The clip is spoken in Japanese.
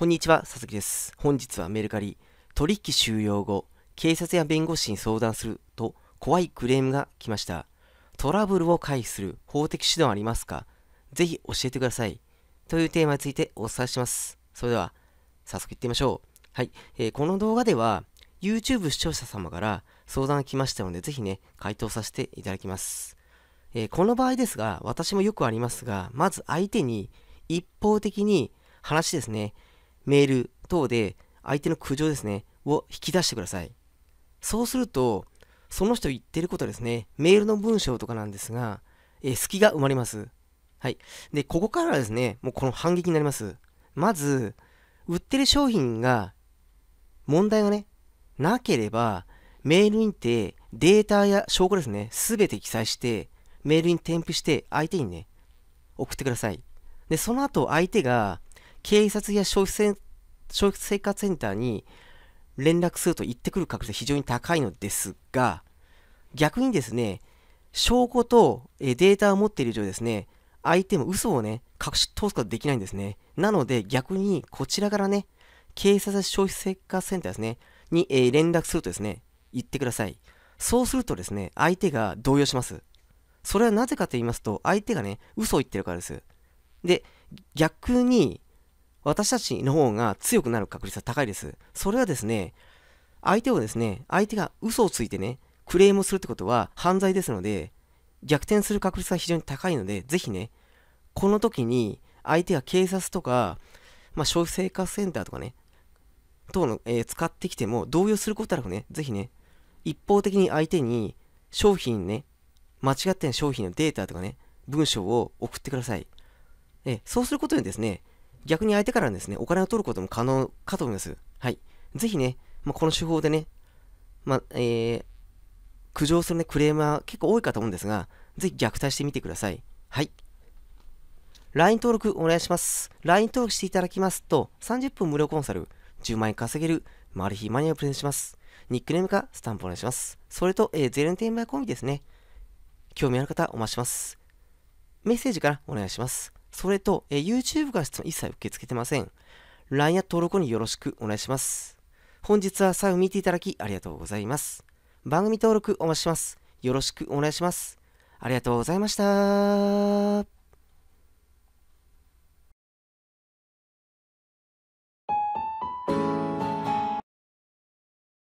こんにちは、佐々木です。本日はメルカリ、取引終了後、警察や弁護士に相談すると怖いクレームが来ました。トラブルを回避する法的手段ありますかぜひ教えてください。というテーマについてお伝えします。それでは、早速いってみましょう。はい、えー、この動画では、YouTube 視聴者様から相談が来ましたので、ぜひね、回答させていただきます。えー、この場合ですが、私もよくありますが、まず相手に一方的に話ですね、メール等で相手の苦情ですね、を引き出してください。そうすると、その人言ってることですね、メールの文章とかなんですが、えー、隙が埋まります。はい。で、ここからはですね、もうこの反撃になります。まず、売ってる商品が、問題がね、なければ、メールにてデータや証拠ですね、すべて記載して、メールに添付して、相手にね、送ってください。で、その後、相手が、警察や消費消費生活センターに連絡すると言ってくる確率が非常に高いのですが、逆にですね、証拠とデータを持っている以上ですね、相手も嘘をね、隠し通すことはできないんですね。なので、逆にこちらからね、警察や消費生活センターですね、に、えー、連絡するとですね、言ってください。そうするとですね、相手が動揺します。それはなぜかと言いますと、相手がね、嘘を言ってるからです。で、逆に、私たちの方が強くなる確率は高いです。それはですね、相手をですね、相手が嘘をついてね、クレームをするってことは犯罪ですので、逆転する確率は非常に高いので、ぜひね、この時に相手が警察とか、まあ、消費生活センターとかね、等の、えー、使ってきても動揺することなくね、ぜひね、一方的に相手に商品ね、間違ってい商品のデータとかね、文章を送ってください。えそうすることにですね、逆に相手からですね、お金を取ることも可能かと思います。はい。ぜひね、まあ、この手法でね、まあ、えー、苦情するね、クレームは結構多いかと思うんですが、ぜひ虐待してみてください。はい。LINE 登録お願いします。LINE 登録していただきますと、30分無料コンサル、10万円稼げるマル秘マニアをプレゼンします。ニックネームかスタンプお願いします。それと、えー、ゼロ転売ンビですね。興味ある方お待ちします。メッセージからお願いします。それと、えー、YouTube が質問一切受け付けてません。LINE や登録によろしくお願いします。本日は最後見ていただきありがとうございます。番組登録お待ちします。よろしくお願いします。ありがとうございました。